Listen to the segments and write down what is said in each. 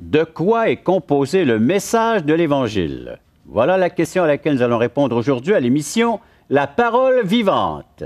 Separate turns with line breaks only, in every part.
De quoi est composé le message de l'Évangile Voilà la question à laquelle nous allons répondre aujourd'hui à l'émission La parole vivante.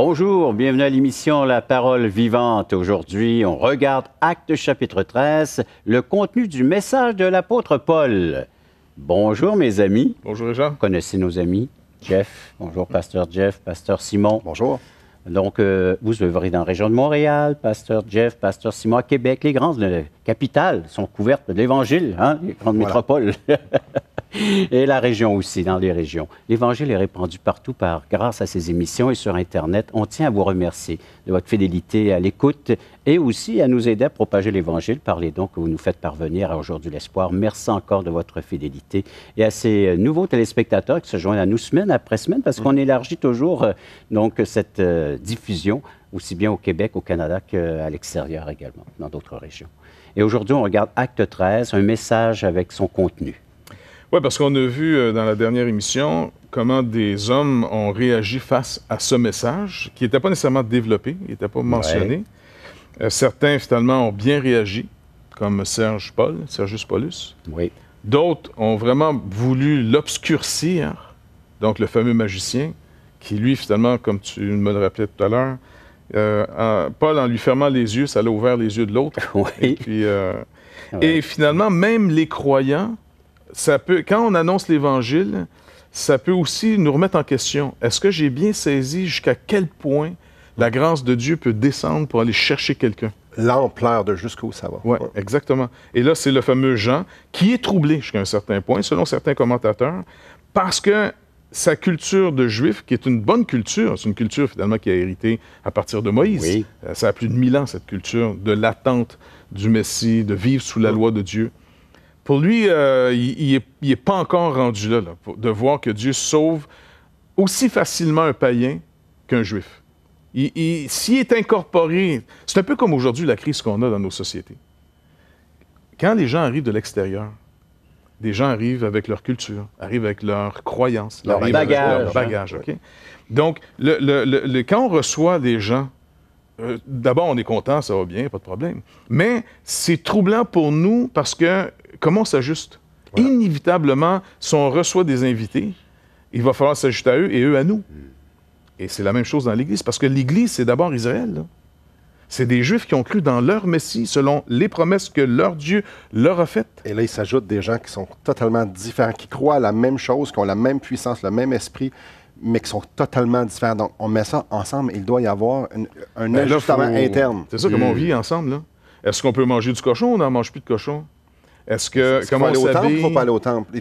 Bonjour, bienvenue à l'émission La parole vivante. Aujourd'hui, on regarde Acte chapitre 13, le contenu du message de l'apôtre Paul. Bonjour mes amis. Bonjour Jean. connaissez nos amis Jeff. Bonjour pasteur Jeff, pasteur Simon. Bonjour. Donc, euh, vous œuvrez dans la région de Montréal, pasteur Jeff, pasteur Simon à Québec. Les grandes euh, capitales sont couvertes de l'Évangile, hein, les grandes métropoles. et la région aussi, dans les régions. L'Évangile est répandu partout par, grâce à ces émissions et sur Internet. On tient à vous remercier de votre fidélité à l'écoute et aussi à nous aider à propager l'Évangile par les dons que vous nous faites parvenir à Aujourd'hui l'Espoir. Merci encore de votre fidélité et à ces nouveaux téléspectateurs qui se joignent à nous semaine après semaine parce qu'on mm-hmm. élargit toujours euh, donc cette euh, diffusion aussi bien au Québec, au Canada qu'à l'extérieur également, dans d'autres régions. Et aujourd'hui, on regarde Acte 13, un message avec son contenu.
Oui, parce qu'on a vu euh, dans la dernière émission comment des hommes ont réagi face à ce message qui n'était pas nécessairement développé, qui n'était pas mentionné. Euh, certains, finalement, ont bien réagi, comme Serge Paul, Sergius Paulus. Oui. D'autres ont vraiment voulu l'obscurcir, donc le fameux magicien, qui, lui, finalement, comme tu me le rappelais tout à l'heure, euh, Paul, en lui fermant les yeux, ça l'a ouvert les yeux de l'autre. Oui. et finalement, même les croyants peut, quand on annonce l'Évangile, ça peut aussi nous remettre en question. Est-ce que j'ai bien saisi jusqu'à quel point la grâce de Dieu peut descendre pour aller chercher quelqu'un? L'ampleur de jusqu'où ça va. Oui, exactement. Et là, c'est le fameux Jean qui est troublé jusqu'à un certain point, selon certains commentateurs, parce que sa culture de juif, qui est une bonne culture, c'est une culture finalement qui a hérité à partir de Moïse. Euh, ça a plus de 1000 ans, cette culture de l'attente du Messie, de vivre sous la loi de Dieu. Pour lui, euh, il n'est pas encore rendu là, de voir que Dieu sauve aussi facilement un païen qu'un juif. S'il est incorporé, c'est un peu comme aujourd'hui la crise qu'on a dans nos sociétés. Quand les gens arrivent de l'extérieur, des gens arrivent avec leur culture, arrivent avec leurs croyances, leur bagage. Leur bagage Donc, le, le, quand on reçoit des gens, euh, d'abord on est content, ça va bien, pas de problème. Mais c'est troublant pour nous parce que comment on s'ajuste? Inévitablement, si on reçoit des invités, il va falloir s'ajuster à eux et eux à nous. Hmm. Et c'est la même chose dans l'Église, parce que l'Église, c'est d'abord Israël. C'est des Juifs qui ont cru dans leur Messie selon les promesses que leur Dieu leur a faites. Et là, il s'ajoute des gens qui
sont totalement différents, qui croient à la même chose, qui ont la même puissance, le même esprit, mais qui sont totalement différents. Donc, on met ça ensemble. Il doit y avoir un ben ajustement interne. C'est ça, comme on hmm. vit
ensemble. Est-ce qu'on peut manger du cochon ou on n'en mange plus de cochon? Est-ce que. comment aller au temple faut pas aller
au temple?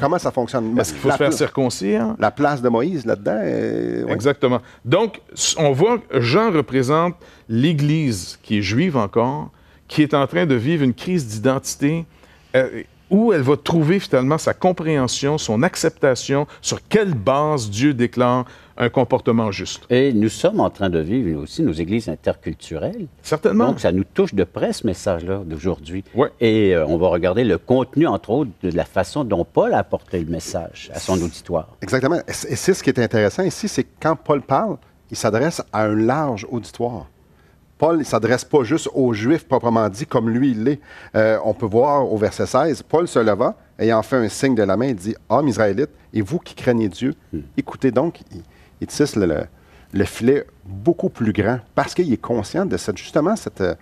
Comment ça fonctionne? Est-ce qu'il faut se faire
circoncire? La place de Moïse là-dedans? Exactement. Donc, on voit, Jean représente l'Église qui est juive encore, qui est en train de vivre une crise d'identité. Euh, où elle va trouver finalement sa compréhension, son acceptation, sur quelle base Dieu déclare un comportement juste. Et nous sommes en train de vivre aussi nos églises interculturelles.
Certainement. Donc, ça nous touche de près, ce message-là d'aujourd'hui. Et euh, on va regarder le contenu, entre autres,
de la façon dont Paul a apporté le message à son auditoire. Exactement. Et c'est ce qui est intéressant ici, c'est quand Paul parle, il s'adresse à un large auditoire. Paul ne s'adresse pas juste aux Juifs proprement dit, comme lui il l'est. Euh, on peut voir au verset 16, Paul se leva, ayant fait un signe de la main, dit Hommes israélite, et vous qui craignez Dieu, hmm. écoutez donc. Il, il tisse le, filet beaucoup plus grand parce qu'il est conscient de cette, justement euh,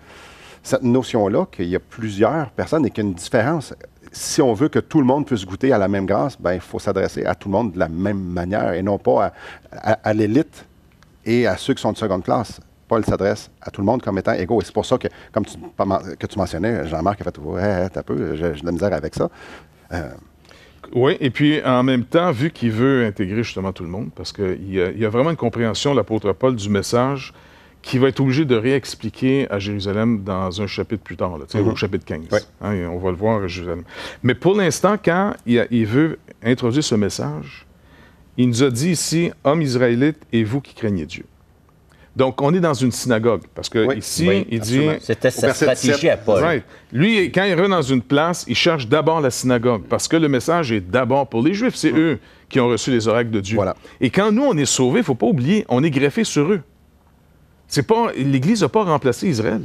cette, notion-là qu'il y a plusieurs personnes et qu'il y a une différence. Si on veut que tout le monde puisse goûter à la même grâce, ben, il faut s'adresser à tout le monde de la même manière et non pas à l'élite et à ceux qui sont de seconde classe. Paul s'adresse à tout le monde comme étant égaux. Et c'est pour ça que, comme tu, que tu mentionnais, Jean-Marc a fait Ouais, t'as peu, j'ai de la misère avec ça.
Euh. oui, et puis en même temps, vu qu'il veut intégrer justement tout le monde, parce qu'il y, y, a vraiment une compréhension, l'apôtre Paul, du message qu'il va être obligé de réexpliquer à Jérusalem dans un chapitre plus tard, mm-hmm. au chapitre 15. Hein, on va le voir à Jérusalem. Mais pour l'instant, quand il veut introduire ce message, il nous a dit ici, Hommes israélites et vous qui craignez Dieu. Donc, on est dans une synagogue. Parce que ici, il dit. C'était sa stratégie à Paul. Lui, quand il rentre dans une place, il cherche d'abord la synagogue. Parce que le message est d'abord pour les Juifs. C'est mm. eux qui ont reçu les oracles de Dieu. Et quand nous, on est sauvés, il ne faut pas oublier, on est greffé sur eux. C'est pas, L'Église n'a pas remplacé Israël.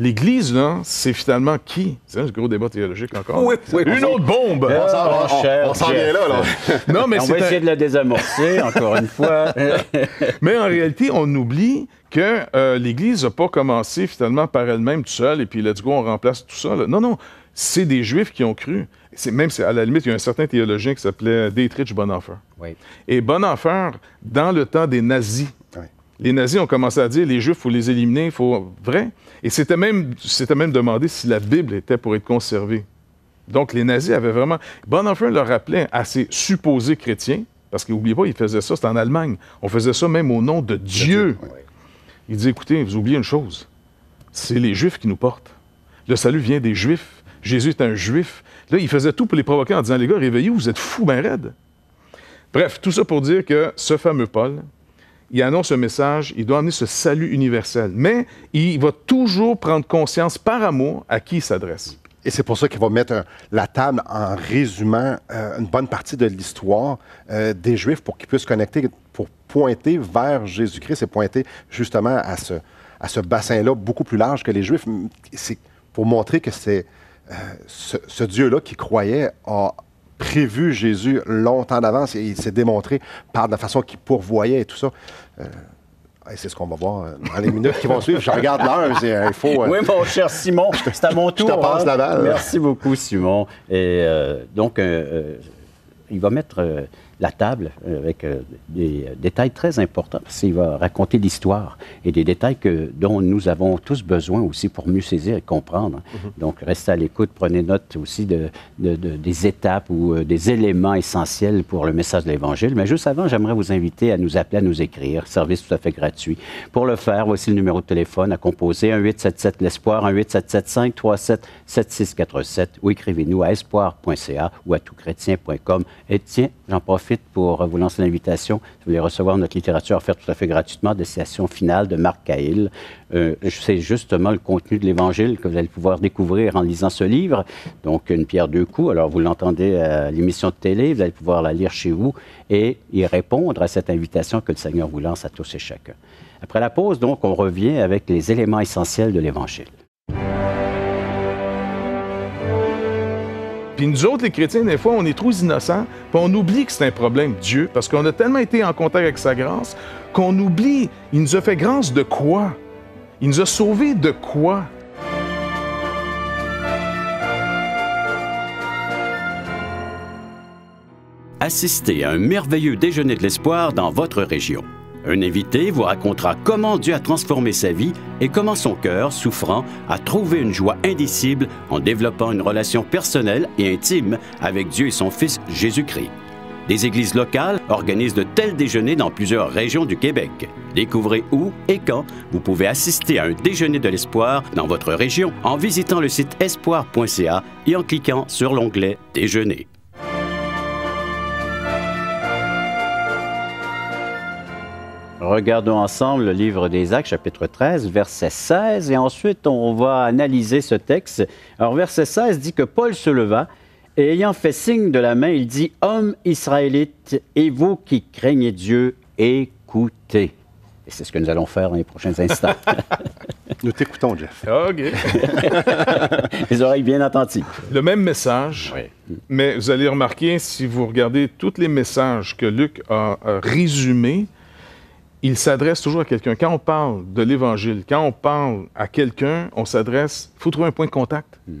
L'Église, c'est finalement qui? C'est un gros débat théologique encore. Oui, oui, Une autre bombe! On s'en s'en vient là, mais on va essayer de la désamorcer, encore une fois. Mais en réalité, on oublie que euh, l'Église n'a pas commencé finalement par elle-même tout seul. et puis là, du coup, on remplace tout ça. Non, non, c'est des Juifs qui ont cru. C'est même, à la limite, il y a un certain théologien qui s'appelait Dietrich Bonhoeffer. Oui. Et Bonhoeffer, dans le temps des nazis, les nazis ont commencé à dire les Juifs, il faut les éliminer, il faut. Vrai. Et c'était même, c'était même demandé si la Bible était pour être conservée. Donc, les nazis avaient vraiment. enfant leur rappelait à ces supposés chrétiens, parce qu'oubliez pas, ils faisaient ça, c'était en Allemagne. On faisait ça même au nom de Dieu. Il dit écoutez, vous oubliez une chose, c'est les Juifs qui nous portent. Le salut vient des Juifs. Jésus est un Juif. Là, il faisait tout pour les provoquer en disant les gars, réveillez-vous, vous êtes fous, ben raides. Bref, tout ça pour dire que ce fameux Paul, il annonce un message, il doit amener ce salut universel. Mais il va toujours prendre conscience par amour à qui il s'adresse. Et c'est pour ça qu'il va mettre euh, la table
en résumant euh, une bonne partie de l'histoire euh, des Juifs pour qu'ils puissent connecter, pour pointer vers Jésus-Christ et pointer justement à ce, à ce bassin-là beaucoup plus large que les Juifs. C'est pour montrer que c'est ce, Dieu-là qui croyait a, prévu Jésus longtemps d'avance et il s'est démontré par la façon qu'il pourvoyait et tout ça. Euh, c'est ce qu'on va voir euh, dans les minutes qui vont suivre. Je regarde l'heure, il faut. Euh, oui,
mon cher Simon, c'est à mon tour. Je te passe hein. la balle. Merci
beaucoup, Simon.
Et donc, il va mettre la table euh, avec euh, des euh, détails très importants, parce qu'il va raconter l'histoire et des détails que, dont nous avons tous besoin aussi pour mieux saisir et comprendre. Mhm. Donc, restez à l'écoute, prenez note aussi de, des étapes ou des éléments essentiels pour le message de l'Évangile. Mais juste avant, j'aimerais vous inviter à nous appeler, à nous écrire, service tout à fait gratuit. Pour le faire, voici le numéro de téléphone à composer, 1-877-L'Espoir, 1-877-537-7647 ou écrivez-nous à espoir.ca ou à toutchrétien.com. tiens, j'en profite pour euh, vous lancer l'invitation, si vous voulez recevoir notre littérature faire tout à fait gratuitement, Destination finale de Marc Cahill. C'est euh, justement le contenu de l'Évangile que vous allez pouvoir découvrir en lisant ce livre. Donc, une pierre deux coups. Alors, vous l'entendez à l'émission de télé, vous allez pouvoir la lire chez vous et y répondre à cette invitation que le Seigneur vous lance à tous et chacun. Après la pause, donc, on revient avec les éléments essentiels de
l'Évangile. Puis nous autres, les chrétiens, des fois, on est trop innocents, puis on oublie que c'est un problème, de Dieu, parce qu'on a tellement été en contact avec sa grâce qu'on oublie, il nous a fait grâce de quoi? Il nous a sauvés de quoi?
Assistez à un merveilleux déjeuner de l'espoir dans votre région. Un invité vous racontera comment Dieu a transformé sa vie et comment son cœur, souffrant, a trouvé une joie indicible en développant une relation personnelle et intime avec Dieu et son Fils Jésus-Christ. Des églises locales organisent de tels déjeuners dans plusieurs régions du Québec. Découvrez où et quand vous pouvez assister à un déjeuner de l'espoir dans votre région en visitant le site espoir.ca et en cliquant sur l'onglet Déjeuner. Regardons ensemble le livre des Actes, chapitre 13, verset 16, et ensuite on va analyser ce texte. Alors, verset 16 dit que Paul se leva et ayant fait signe de la main, il dit Hommes israélites, et vous qui craignez Dieu, écoutez. Et c'est ce que nous allons faire dans les prochains instants. nous
t'écoutons, Jeff. OK. les oreilles bien attentives. Le même message, mais vous allez remarquer, si vous regardez tous les messages que Luc a euh, résumés, il s'adresse toujours à quelqu'un. Quand on parle de l'Évangile, quand on parle à quelqu'un, on s'adresse, il faut trouver un point de contact. Hmm.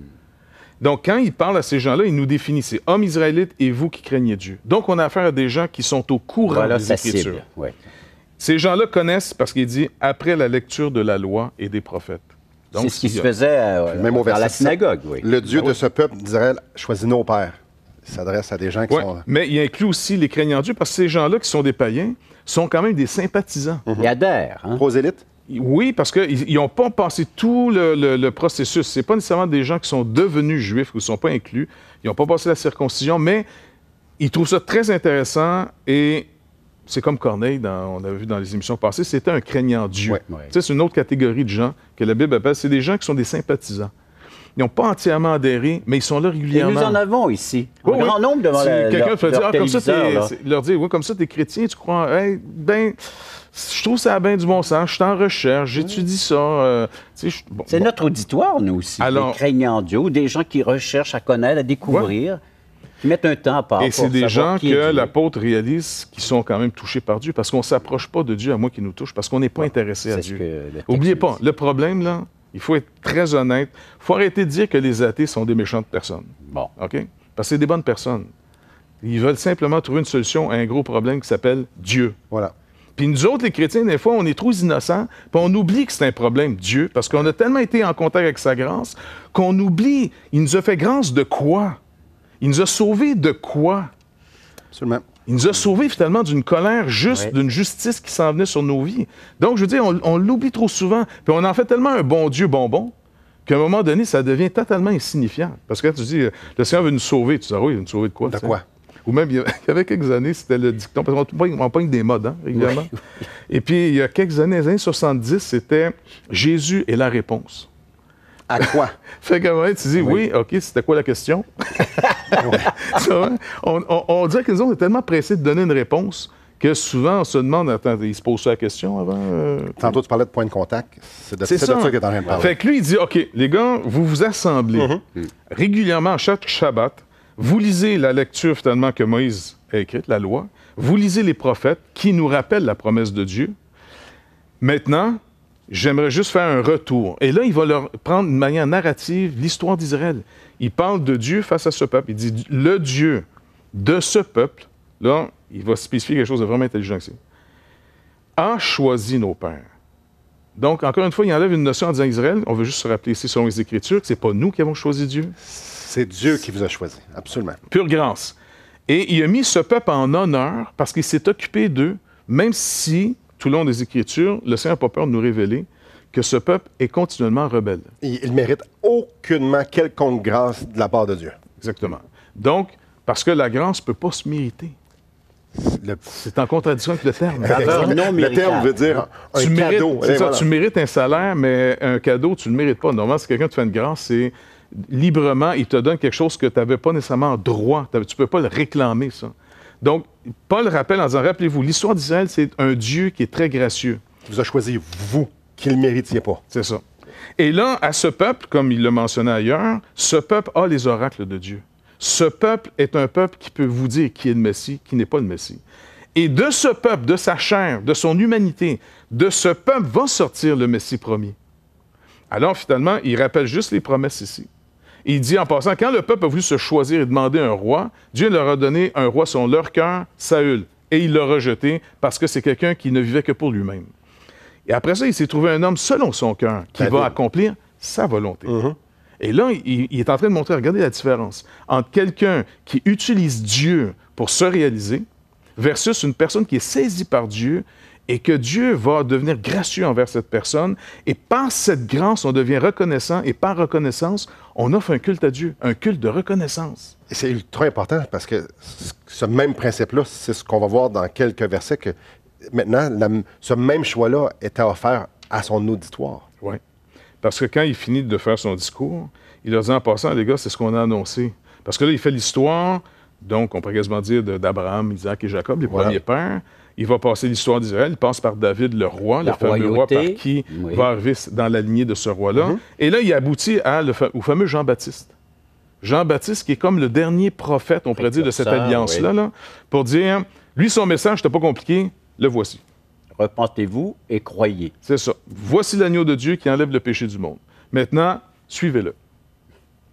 Donc, quand il parle à ces gens-là, il nous définit, c'est hommes israélites et vous qui craignez Dieu. Donc, on a affaire à des gens qui sont au courant voilà des Écritures. Ces gens-là connaissent, parce qu'il dit, après la lecture de la loi et des prophètes. C'est ce qui se faisait euh, dans la synagogue. Le Dieu ah de
ce peuple d'Israël choisis nos pères. Il s'adresse à des gens qui ouais, sont...
Mais il inclut aussi les craignants Dieu, parce que ces gens-là qui sont des païens, sont quand même des sympathisants. Ils adhèrent. Hein? Prosélytes? Oui, parce qu'ils n'ont pas passé tout le, processus. Ce pas nécessairement des gens qui sont devenus juifs ou ne sont pas inclus. Ils n'ont pas passé la circoncision, mais ils trouvent ça très intéressant et c'est comme Corneille, dans, on avait vu dans les émissions passées, c'était un craignant Dieu. C'est une autre catégorie de gens que la Bible appelle, c'est des gens qui sont des sympathisants. Ils n'ont pas entièrement adhéré, mais ils sont là régulièrement. Et nous en avons ici. Un grand nombre devant si Quelqu'un peut dire, ah, comme ça, leur dire, comme ça, des chrétien, tu crois, ben, je trouve ça a bien du bon sens. Je suis en recherche, j'étudie ça. Euh,
c'est notre auditoire, nous aussi. Alors, des craignants Dieu, des gens qui recherchent à connaître, à découvrir. Qui mettent un temps à part. Et c'est des gens que
l'apôtre réalise qui sont quand même touchés par Dieu, parce qu'on ne s'approche pas de Dieu à moi qui nous touche, parce qu'on n'est pas intéressé à Dieu. Oubliez pas, le problème, là, il faut être très honnête. Il faut arrêter de dire que les athées sont des méchantes personnes. Bon. OK? Parce que c'est des bonnes personnes. Ils veulent simplement trouver une solution à un gros problème qui s'appelle Dieu. Voilà. Puis nous autres, les chrétiens, des fois, on est trop innocents, puis on oublie que c'est un problème, Dieu, parce qu'on a tellement été en contact avec sa grâce qu'on oublie, il nous a fait grâce de quoi? Il nous a sauvés de quoi? Absolument. Il nous a sauvés finalement d'une colère juste, d'une justice qui s'en venait sur nos vies. Donc, je veux dire, on, l'oublie trop souvent. Puis on en fait tellement un bon Dieu bonbon qu'à un moment donné, ça devient totalement insignifiant. Parce que quand tu dis, euh, le Seigneur veut nous sauver, tu dis, ah oui, il veut nous sauver de quoi? De quoi? Ou même, il y, avait quelques années, c'était le dicton, parce qu'on pogne des modes, hein, régulièrement. Et puis, il y a quelques années, les 70, c'était Jésus est la réponse à quoi? fait qu'à tu dis, oui, OK, c'était quoi la question? on, on, dirait que les autres tellement pressés de donner une réponse que souvent, on se demande, attends, il se pose la question avant. Euh, Tantôt, tu parlais de point de contact. C'est de, ça. en train de parler. Fait que lui, il dit, OK, les gars, vous vous assemblez mm-hmm. régulièrement chaque Shabbat. Vous lisez la lecture finalement que Moïse a écrite, la loi. Vous lisez les prophètes qui nous rappellent la promesse de Dieu. Maintenant, j'aimerais juste faire un retour. Et là, il va leur prendre de manière narrative l'histoire d'Israël. Il parle de Dieu face à ce peuple. Il dit le Dieu de ce peuple. Là, il va spécifier quelque chose de vraiment intelligent ici. A choisi nos pères. Donc, encore une fois, il enlève une notion en disant Israël. On veut juste se rappeler ici, selon les Écritures, que ce n'est pas nous qui avons choisi Dieu. C'est Dieu qui vous a choisi, absolument. Pure grâce. Et il a mis ce peuple en honneur parce qu'il s'est occupé d'eux, même si tout le long des Écritures, le Seigneur n'a pas peur de nous révéler que ce peuple est continuellement rebelle. Il ne mérite aucunement quelconque grâce de la part de Dieu. Exactement. Donc, parce que la grâce ne peut pas se mériter. C'est en contradiction avec le terme. le terme veut dire un tu mérites, cadeau. Tu mérites un salaire, mais un cadeau, tu ne le mérites pas. Normalement, si quelqu'un te fait une grâce, c'est librement, il te donne quelque chose que tu n'avais pas nécessairement droit. Tu ne peux pas le réclamer, ça. Donc, Paul rappelle en disant, rappelez-vous, l'histoire d'Israël, c'est un Dieu qui est très gracieux. Il vous a choisi, vous, qu'il ne méritiez pas. C'est ça. Et là, à ce peuple, comme il le mentionnait ailleurs, ce peuple a les oracles de Dieu. Ce peuple est un peuple qui peut vous dire qui est le Messie, qui n'est pas le Messie. Et de ce peuple, de sa chair, de son humanité, de ce peuple va sortir le Messie promis. Alors finalement, il rappelle juste les promesses ici. Il dit en passant, quand le peuple a voulu se choisir et demander un roi, Dieu leur a donné un roi selon leur cœur, Saül, et il l'a rejeté parce que c'est quelqu'un qui ne vivait que pour lui-même. Et après ça, il s'est trouvé un homme selon son cœur qui va accomplir sa volonté. Mhm. Et là, il, il, est en train de montrer, regardez la différence entre quelqu'un qui utilise Dieu pour se réaliser versus une personne qui est saisie par Dieu et que Dieu va devenir gracieux envers cette personne. Et par cette grâce, on devient reconnaissant et par reconnaissance, on offre un culte à Dieu, un culte de reconnaissance. C'est ultra important parce que ce même principe-là, c'est ce qu'on va voir dans quelques versets, que maintenant, ce même choix-là est à offert à son auditoire. Oui. Parce que quand il finit de faire son discours, il leur dit en passant, les gars, c'est ce qu'on a annoncé. Parce que là, il fait l'histoire, donc on pourrait quasiment dire d'Abraham, Isaac et Jacob, les premiers pères. Il va passer l'histoire d'Israël, il passe par David le roi, le fameux roi par qui va arriver dans la lignée de ce roi-là. Mhm. Et là, il aboutit à le au fameux Jean-Baptiste. Jean-Baptiste qui est comme le dernier prophète, on pourrait dire, de cette alliance-là, là, pour dire, lui, son message n'était pas compliqué, le voici. Repentez-vous et croyez. C'est ça. Voici l'agneau de Dieu qui enlève le péché du monde. Maintenant, suivez-le.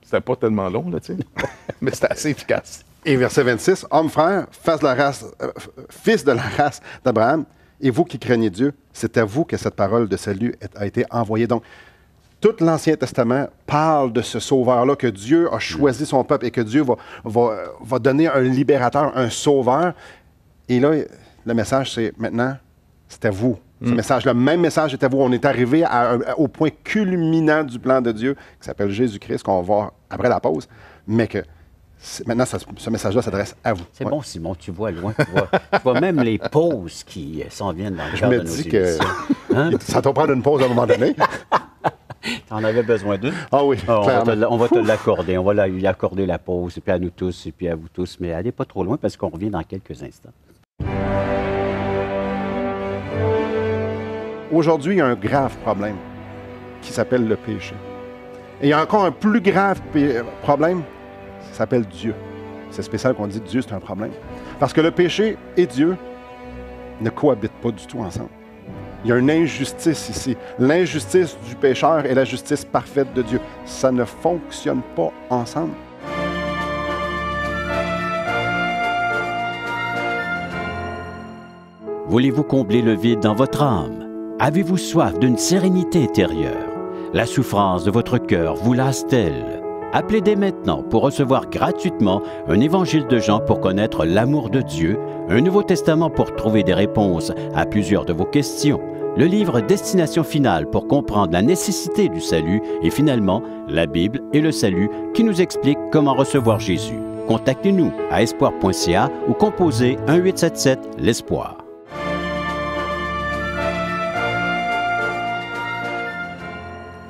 C'était pas tellement long, là, tu sais, mais c'était assez efficace. Et verset 26, Homme frère, euh, fils de la race d'Abraham,
et vous qui craignez Dieu, c'est à vous que cette parole de salut a été envoyée. Donc, tout l'Ancien Testament parle de ce sauveur-là, que Dieu a choisi son peuple et que Dieu va, va, donner un libérateur, un sauveur. Et là, le message, c'est maintenant, c'est à vous. Ce mm. message, le même message est à vous. On est arrivé au point culminant du plan de Dieu, qui s'appelle Jésus-Christ, qu'on va voir après la pause, mais que Maintenant, ce message-là s'adresse à vous. C'est bon, Simon, tu vois loin. Tu
vois, même les pauses qui euh, s'en viennent dans le cadre de nos Je me dis que
hein? ça t'en prend une pause à un moment donné.
T'en avais besoin d'une. Ah oui. Ah, on, va te, l'accorder. On va lui accorder la pause, et puis à nous tous, et puis à vous tous. Mais allez pas trop loin parce qu'on revient dans quelques instants.
Aujourd'hui, il y a un grave problème qui s'appelle le péché. Et il y a encore un plus grave problème ça s'appelle Dieu. C'est spécial qu'on dit Dieu, c'est un problème. Parce que le péché et Dieu ne cohabitent pas du tout ensemble. Il y a une injustice ici. L'injustice du pécheur et la justice parfaite de Dieu. Ça ne fonctionne pas ensemble. Voulez-vous
combler le vide dans votre âme? Avez-vous soif d'une sérénité intérieure? La souffrance de votre cœur vous lasse-t-elle? Appelez dès maintenant pour recevoir gratuitement un évangile de Jean pour connaître l'amour de Dieu, un Nouveau Testament pour trouver des réponses à plusieurs de vos questions, le livre Destination finale pour comprendre la nécessité du salut et finalement la Bible et le salut qui nous explique comment recevoir Jésus. Contactez-nous à espoir.ca ou composez 877 l'espoir.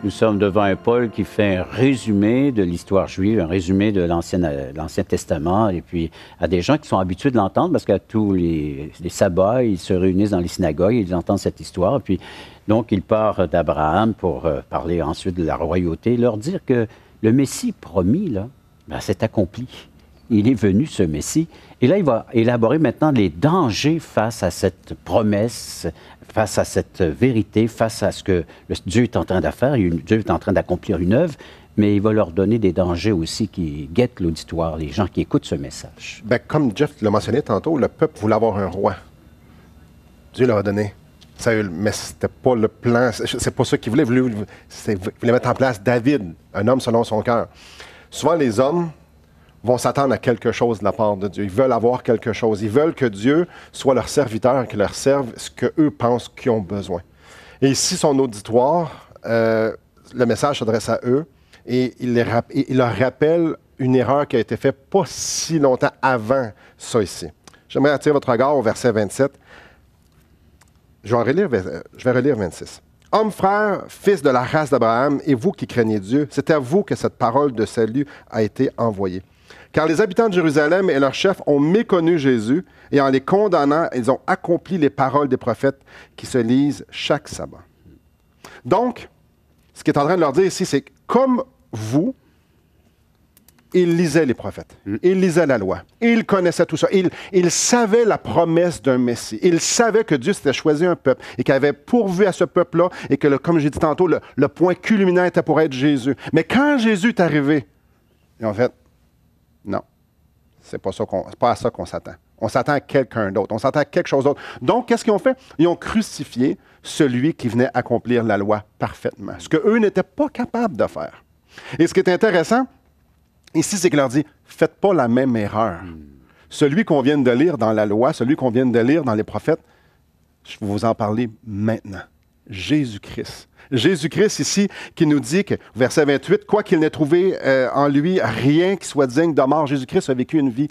Nous sommes devant un Paul qui fait un résumé de l'histoire juive, un résumé de l'Ancien euh, Testament, et puis à des gens qui sont habitués de l'entendre, parce que tous les, sabbats, ils se réunissent dans les synagogues, ils entendent cette histoire, et puis donc il part d'Abraham pour euh, parler ensuite de la royauté, leur dire que le Messie promis, là, c'est ben, accompli il est venu, ce Messie, et là, il va élaborer maintenant les dangers face à cette promesse, face à cette vérité, face à ce que le Dieu est en train de faire. Dieu est en train d'accomplir une œuvre, mais il va leur donner des dangers aussi qui guettent l'auditoire, les gens qui
écoutent ce message. Ben, comme Jeff l'a mentionné tantôt, le peuple voulait avoir un roi. Dieu leur a donné. Saül, mais c'était pas le plan, c'est pas ça qu'il voulait. Il voulait, mettre en place David, un homme selon son cœur. Souvent, les hommes vont s'attendre à quelque chose de la part de Dieu. Ils veulent avoir quelque chose. Ils veulent que Dieu soit leur serviteur et qu'il leur serve ce qu'eux pensent qu'ils ont besoin. Et ici, son auditoire, euh, le message s'adresse à eux et il, leur rappelle une erreur qui a été faite pas si longtemps avant ça ici. J'aimerais attirer votre regard au verset 27. Je vais, relire, je vais relire 26. Hommes frères, fils de la race d'Abraham, et vous qui craignez Dieu, c'est à vous que cette parole de salut a été envoyée. Car les habitants de Jérusalem et leurs chefs ont méconnu Jésus et en les condamnant, ils ont accompli les paroles des prophètes qui se lisent chaque sabbat. Donc, ce qu'il est en train de leur dire ici, c'est que comme vous, ils lisaient les prophètes, hmm. ils lisaient la loi, ils connaissaient tout ça, ils, savaient la promesse d'un Messie, ils savaient que Dieu s'était choisi un peuple et qu'il avait pourvu à ce peuple-là et que, comme j'ai dit tantôt, le, le, point culminant était pour être Jésus. Mais quand Jésus est arrivé, en fait, non. C'est pas, qu'on, pas à ça qu'on s'attend. On s'attend à quelqu'un d'autre. On s'attend à quelque chose d'autre. Donc, qu'est-ce qu'ils ont fait? Ils ont crucifié celui qui venait accomplir la loi parfaitement, ce qu'eux n'étaient pas capables de faire. Et ce qui est intéressant ici, c'est qu'il leur dit, faites pas la même erreur. Hmm. Celui qu'on vient de lire dans la loi, celui qu'on vient de lire dans les prophètes, je vais vous en parler maintenant. Jésus-Christ. Jésus-Christ ici qui nous dit que, verset 28, quoi qu'il n'ait trouvé euh, en lui rien qui soit digne de mort, Jésus-Christ a vécu une vie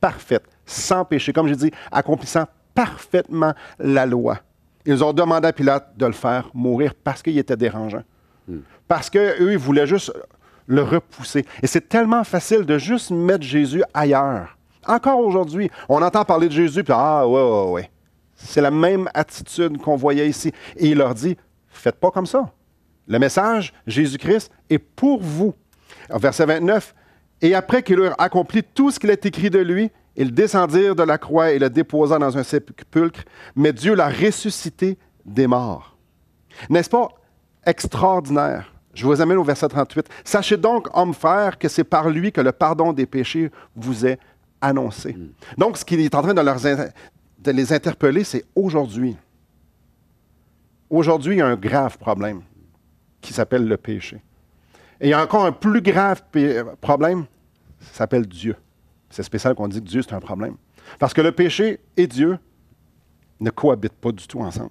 parfaite, sans péché, comme j'ai dit, accomplissant parfaitement la loi. Ils ont demandé à Pilate de le faire mourir parce qu'il était dérangeant. Hmm. Parce qu'eux, ils voulaient juste le repousser. Et c'est tellement facile de juste mettre Jésus ailleurs. Encore aujourd'hui, on entend parler de Jésus, puis ah, ouais, ouais, ouais. C'est la même attitude qu'on voyait ici. Et il leur dit, faites pas comme ça. Le message, Jésus-Christ, est pour vous. verset 29, et après qu'il eut accompli tout ce qu'il est écrit de lui, ils descendirent de la croix et le déposa dans un sépulcre, mais Dieu l'a ressuscité des morts. N'est-ce pas extraordinaire? Je vous amène au verset 38. Sachez donc, homme frère, que c'est par lui que le pardon des péchés vous est annoncé. Mm. Donc, ce qu'il est en train de leur de les interpeller, c'est aujourd'hui. Aujourd'hui, il y a un grave problème qui s'appelle le péché. Et il y a encore un plus grave problème, ça s'appelle Dieu. C'est spécial qu'on dit que Dieu, c'est un problème. Parce que le péché et Dieu ne cohabitent pas du tout ensemble.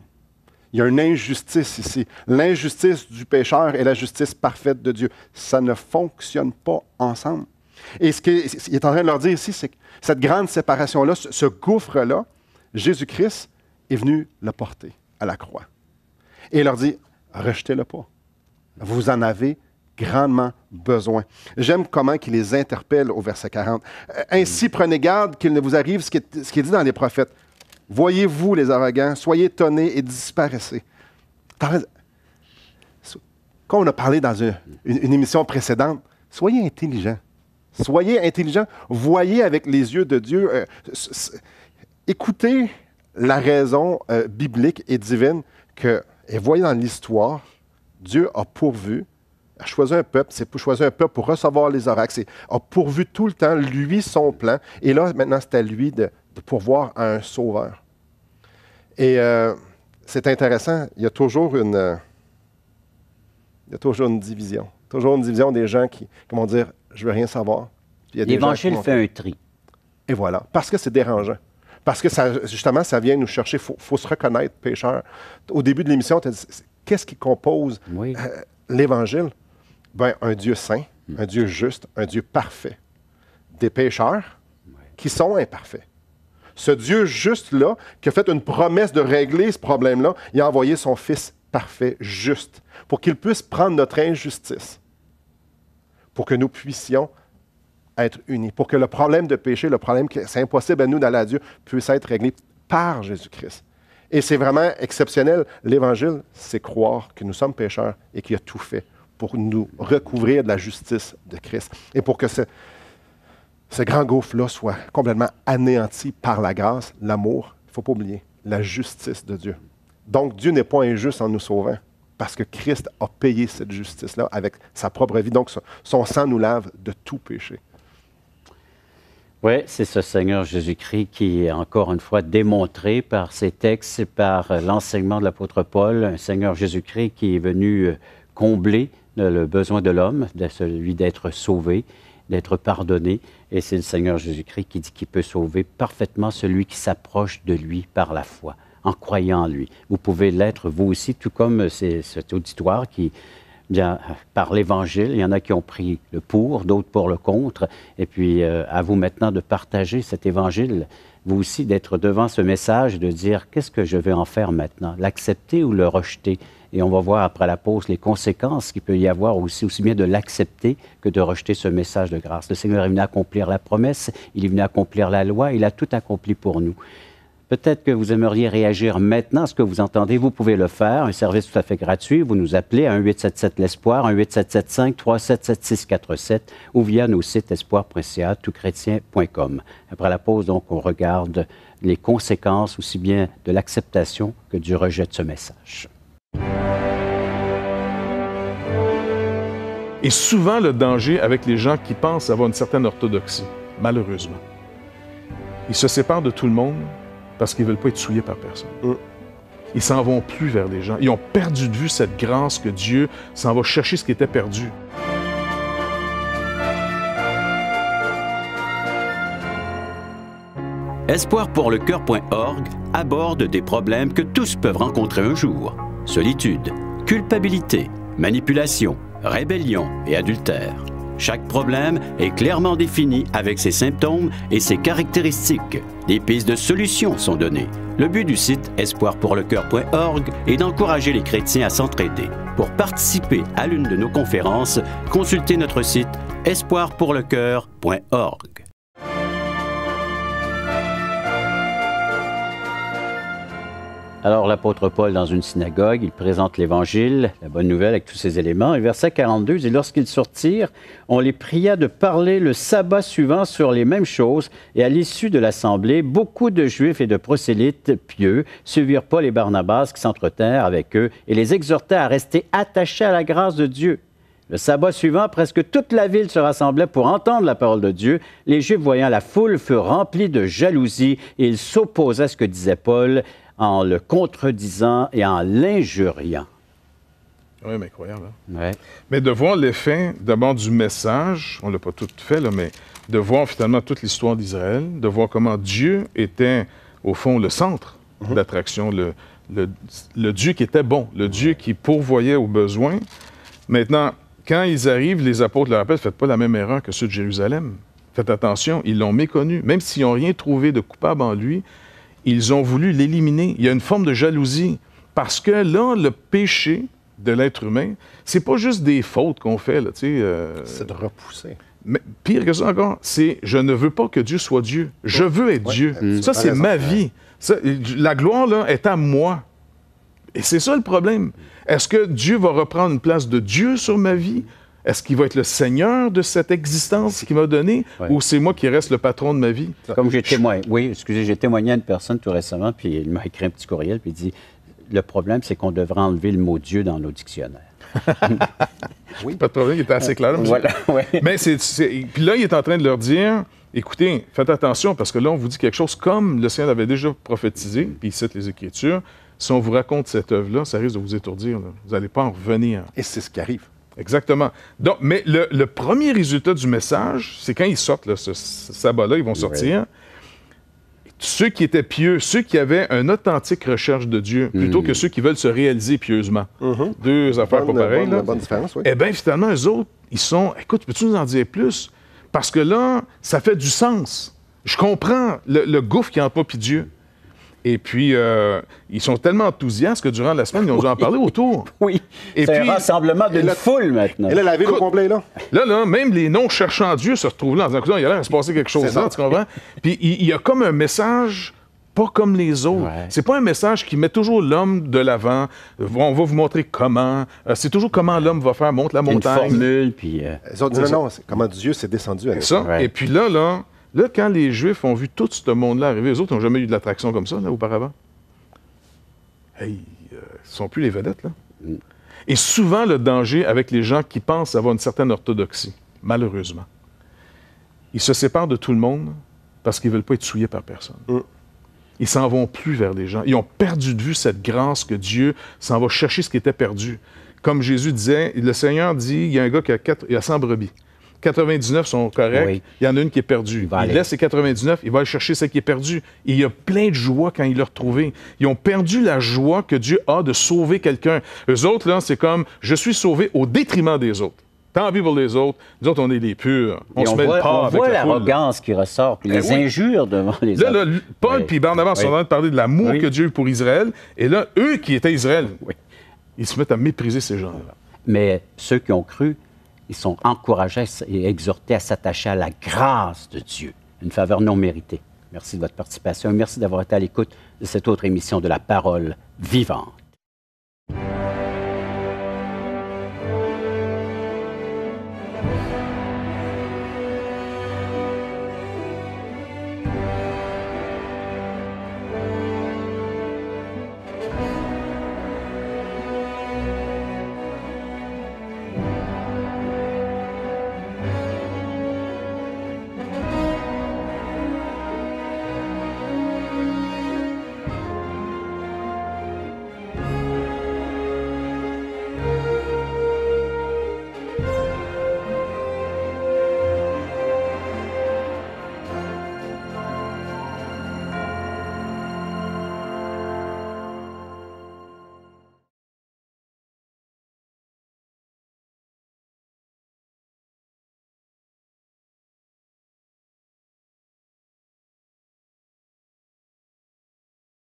Il y a une injustice ici. L'injustice du pécheur et la justice parfaite de Dieu. Ça ne fonctionne pas ensemble. Et ce qu'il est en train de leur dire ici, c'est que cette grande séparation-là, ce gouffre-là, Jésus-Christ est venu le porter à la croix. Et il leur dit, rejetez-le pas. Vous en avez grandement besoin. J'aime comment il les interpelle au verset 40. Euh, ainsi, hmm. prenez garde qu'il ne vous arrive ce qui est, dit dans les prophètes. Voyez-vous les arrogants, soyez étonnés et disparaissez. Quand on a parlé dans une, émission précédente, soyez intelligents. Soyez intelligents. Voyez avec les yeux de Dieu. Euh, écoutez la raison euh, biblique et divine que, et voyez dans l'histoire, Dieu a pourvu, a choisi un peuple, c'est pour choisir un peuple pour recevoir les oracles, a pourvu tout le temps, lui, son plan. Et là, maintenant, c'est à lui de, pourvoir à un sauveur. Et euh, c'est intéressant, il y a toujours une... Euh, il y a toujours une division. Toujours une division des gens qui, vont dire Je ne veux rien savoir. L'évangile fait un tri. Et voilà, parce que c'est dérangeant. Parce que justement, ça vient nous chercher. Il faut, se reconnaître pécheur. Au début de l'émission, as dit qu'est-ce qui compose euh, l'Évangile ben, Un Dieu saint, un Dieu juste, un Dieu parfait. Des pécheurs qui sont imparfaits. Ce Dieu juste-là, qui a fait une promesse de régler ce problème-là, il a envoyé son Fils parfait, juste, pour qu'il puisse prendre notre injustice, pour que nous puissions être unis, pour que le problème de péché, le problème que c'est impossible à nous d'aller à Dieu, puisse être réglé par Jésus-Christ. Et c'est vraiment exceptionnel. L'Évangile, c'est croire que nous sommes pécheurs et qu'il a tout fait pour nous recouvrir de la justice de Christ et pour que ce, ce grand gouffre-là soit complètement anéanti par la grâce, l'amour, il ne faut pas oublier, la justice de Dieu. Donc Dieu n'est pas injuste en nous sauvant parce que Christ a payé cette justice-là avec sa propre vie. Donc son sang nous lave de tout péché.
Oui, c'est ce Seigneur Jésus-Christ qui est encore une fois démontré par ses textes par l'enseignement de l'apôtre Paul, un Seigneur Jésus-Christ qui est venu euh, combler euh, le besoin de l'homme, celui d'être sauvé, d'être pardonné. Et c'est le Seigneur Jésus-Christ qui dit qu'il peut sauver parfaitement celui qui s'approche de lui par la foi en croyant en lui. Vous pouvez l'être vous aussi, tout comme euh, cet auditoire qui par l'Évangile. Il y en a qui ont pris le pour, d'autres pour le contre. Et puis, euh, à vous maintenant de partager cet Évangile, vous aussi d'être devant ce message et de dire qu'est-ce que je vais en faire maintenant, l'accepter ou le rejeter. Et on va voir après la pause les conséquences qu'il peut y avoir aussi, aussi bien de l'accepter que de rejeter ce message de grâce. Le Seigneur est venu accomplir la promesse, il est venu accomplir la loi, il a tout accompli pour nous. Peut-être que vous aimeriez réagir maintenant à ce que vous entendez, vous pouvez le faire. Un service tout à fait gratuit, vous nous appelez à 1-877-L'Espoir, 1-877-537-7647 ou via nos sites espoir.ca, toutchrétien.com. Après la pause, donc, on regarde les conséquences aussi bien de l'acceptation
que du rejet de ce message. Et souvent le danger avec les gens qui pensent avoir une certaine orthodoxie, malheureusement. Ils se séparent de tout le monde, parce qu'ils ne veulent pas être souillés par personne. Mm. Ils s'en vont plus vers les gens. Ils ont perdu de vue cette grâce que Dieu s'en va chercher ce qui était perdu.
Espoir pour le Espoirpourlecoeur.org aborde des problèmes que tous peuvent rencontrer un jour. Solitude, culpabilité, manipulation, rébellion et adultère. Chaque problème est clairement défini avec ses symptômes et ses caractéristiques. Des pistes de solutions sont données. Le but du site espoirpourlecoeur.org est d'encourager les chrétiens à s'entraider. Pour participer à l'une de nos conférences, consultez notre site espoirpourlecoeur.org. Alors l'apôtre Paul, dans une synagogue, il présente l'Évangile, la bonne nouvelle avec tous ses éléments. Et verset 42, et lorsqu'ils sortirent, on les pria de parler le sabbat suivant sur les mêmes choses. Et à l'issue de l'assemblée, beaucoup de Juifs et de prosélytes pieux suivirent Paul et Barnabas qui s'entretinrent avec eux et les exhortaient à rester attachés à la grâce de Dieu. Le sabbat suivant, presque toute la ville se rassemblait pour entendre la parole de Dieu. Les Juifs voyant la foule furent remplis de jalousie et ils s'opposaient à ce que disait Paul en le
contredisant et en l'injuriant. Oui, mais incroyable. Hein? Mais de voir l'effet d'abord du message, on ne l'a pas tout fait, mais de voir finalement toute l'histoire d'Israël, de voir comment Dieu était au fond le centre mhm. d'attraction, le, le, Dieu qui était bon, le Dieu qui pourvoyait aux besoins. Maintenant, quand ils arrivent, les apôtres leur rappellent, faites pas la même erreur que ceux de Jérusalem. Faites attention, ils l'ont méconnu. Même s'ils n'ont rien trouvé de coupable en lui, ils ont voulu l'éliminer. Il y a une forme de jalousie. Parce que là, le péché de l'être humain, c'est pas juste des fautes qu'on fait. Euh, c'est de repousser. Mais pire que ça encore, c'est je ne veux pas que Dieu soit Dieu. Je veux être Dieu. Ça, c'est ma vie. la gloire, là, est à moi. Et c'est ça le problème. Est-ce que Dieu va reprendre une place de Dieu sur ma vie? Est-ce qu'il va être le seigneur de cette existence qu'il m'a donnée ou c'est moi qui reste le patron
de ma vie? Comme j'ai témoigné, oui, excusez, j'ai témoigné à une personne tout récemment, puis il m'a écrit un petit courriel, puis il dit Le problème, c'est qu'on devrait enlever le mot Dieu dans nos dictionnaires.
oui. Pas de problème, il était assez clair. Mais Puis là, il est en train de leur dire écoutez, faites attention parce que là, on vous dit quelque chose comme le Seigneur avait déjà prophétisé, puis il cite les Écritures. Si on vous raconte cette œuvre-là, ça risque de vous étourdir. Vous n'allez pas en revenir. Et c'est ce qui arrive. Exactement. Donc, mais le, premier résultat du message, c'est quand ils sortent, ce, sabbat-là, ils vont sortir. Ceux qui étaient pieux, ceux qui avaient une authentique recherche de Dieu, plutôt que mm. ceux qui veulent se réaliser pieusement. Mm-hmm. Deux affaires pas pareilles. oui. Eh bien, finalement, eux autres, ils sont. Écoute, peux-tu nous en dire plus? Parce que là, ça fait du sens. Je comprends le, gouffre qui en pas Dieu. Et puis, euh, ils sont tellement enthousiastes que durant la semaine, ils ont dû en parler autour. Oui. C'est un rassemblement d'une foule maintenant. Et là, la ville au complet, là. Là, là, même les non-cherchants Dieu se retrouvent là en disant, il y a l'air de se passer quelque chose là, tu comprends? Puis, il y a comme un message pas comme les autres. C'est pas un message qui met toujours l'homme de l'avant. On va vous montrer comment. Euh, c'est toujours comment l'homme va faire, monte la montagne. Une formule, puis. Euh, non,
comment Dieu s'est descendu avec
ça. Et puis là, là, Là, quand les Juifs ont vu tout ce monde-là arriver, les autres n'ont jamais eu de l'attraction comme ça, là, auparavant. Hey, ne euh, sont plus les vedettes, là. Mm. Et souvent, le danger avec les gens qui pensent avoir une certaine orthodoxie, malheureusement, ils se séparent de tout le monde parce qu'ils ne veulent pas être souillés par personne. Mm. Ils s'en vont plus vers les gens. Ils ont perdu de vue cette grâce que Dieu s'en va chercher ce qui était perdu. Comme Jésus disait, le Seigneur dit, il y a un gars qui a, a 100 brebis. 99 sont corrects. Il y en a une qui est perdue. Il, laisse ses 99, il va aller chercher celle qui est perdue. il y a plein de joie quand il l'a retrouvée. Ils ont perdu la joie que Dieu a de sauver quelqu'un. Les autres, là, c'est comme je suis sauvé au détriment des autres. Tant pis pour les autres. Nous autres, on est les purs. On, se met voit, pas voit l'arrogance qui ressort, ben les injures devant les autres. Paul et Barnabas sont en train de parler de l'amour que Dieu a eu pour Israël. Et là, eux qui étaient Israël, ils se mettent à mépriser ces gens-là.
Mais ceux qui ont cru, ils sont encouragés et exhortés à s'attacher à la grâce de Dieu, une faveur non méritée. Merci de votre participation. et Merci d'avoir été à l'écoute de cette autre émission de la parole vivante.